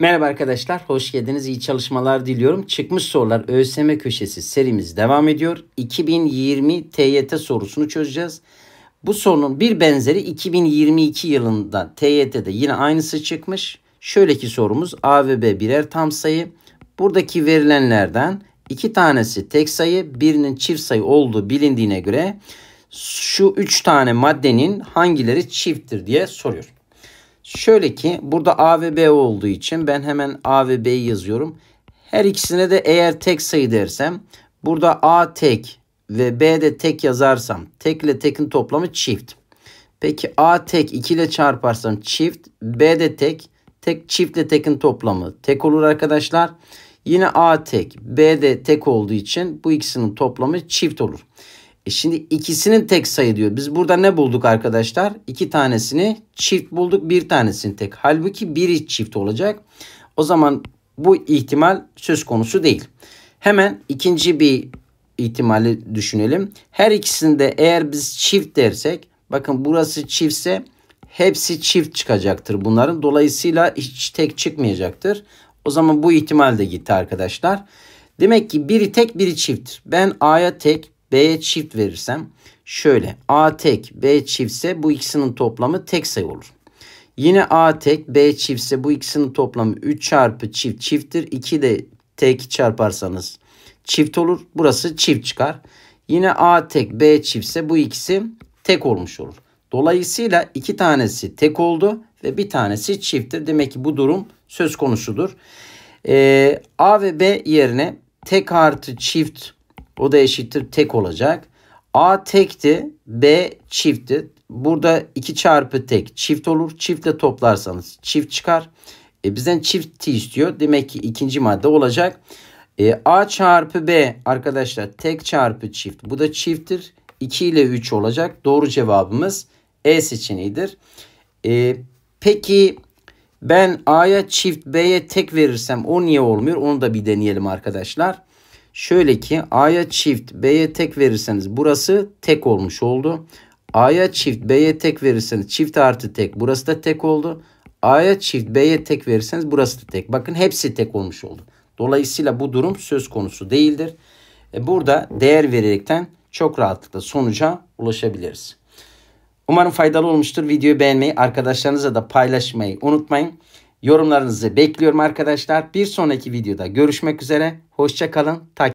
Merhaba arkadaşlar, hoş geldiniz. İyi çalışmalar diliyorum. Çıkmış sorular ÖSM köşesi serimiz devam ediyor. 2020 TYT sorusunu çözeceğiz. Bu sorunun bir benzeri 2022 yılında TYT'de yine aynısı çıkmış. Şöyle ki sorumuz A ve B birer tam sayı. Buradaki verilenlerden iki tanesi tek sayı, birinin çift sayı olduğu bilindiğine göre şu üç tane maddenin hangileri çifttir diye soruyor. Şöyle ki burada A ve B olduğu için ben hemen A ve B'yi yazıyorum. Her ikisine de eğer tek sayı dersem burada A tek ve B de tek yazarsam tek ile tekin toplamı çift. Peki A tek 2 ile çarparsam çift. B de tek. Tek çift ile tekin toplamı tek olur arkadaşlar. Yine A tek. B de tek olduğu için bu ikisinin toplamı çift olur. E şimdi ikisinin tek sayı diyor. Biz burada ne bulduk arkadaşlar? İki tanesini çift bulduk. Bir tanesini tek. Halbuki biri çift olacak. O zaman bu ihtimal söz konusu değil. Hemen ikinci bir ihtimali düşünelim. Her ikisinde eğer biz çift dersek bakın burası çiftse hepsi çift çıkacaktır bunların. Dolayısıyla hiç tek çıkmayacaktır. O zaman bu ihtimal de gitti arkadaşlar. Demek ki biri tek biri çift. Ben A'ya tek B'ye çift verirsem şöyle A tek B çiftse bu ikisinin toplamı tek sayı olur. Yine A tek B çiftse bu ikisinin toplamı 3 çarpı çift çifttir. 2 de tek çarparsanız çift olur. Burası çift çıkar. Yine A tek B çiftse bu ikisi tek olmuş olur. Dolayısıyla iki tanesi tek oldu ve bir tanesi çifttir. Demek ki bu durum söz konusudur. Ee, A ve B yerine tek artı çift bu da eşittir tek olacak. A tekti. B çiftti. Burada 2 çarpı tek çift olur. Çiftle toplarsanız çift çıkar. E bizden çift t istiyor. Demek ki ikinci madde olacak. E, A çarpı B arkadaşlar tek çarpı çift. Bu da çifttir. 2 ile 3 olacak. Doğru cevabımız E seçeneğidir. E, peki ben A'ya çift B'ye tek verirsem o niye olmuyor? Onu da bir deneyelim arkadaşlar. Şöyle ki A'ya çift B'ye tek verirseniz burası tek olmuş oldu. A'ya çift B'ye tek verirseniz çift artı tek burası da tek oldu. A'ya çift B'ye tek verirseniz burası da tek. Bakın hepsi tek olmuş oldu. Dolayısıyla bu durum söz konusu değildir. E, burada değer vererekten çok rahatlıkla sonuca ulaşabiliriz. Umarım faydalı olmuştur. Videoyu beğenmeyi, arkadaşlarınızla da paylaşmayı unutmayın. Yorumlarınızı bekliyorum arkadaşlar. Bir sonraki videoda görüşmek üzere. Hoşçakalın.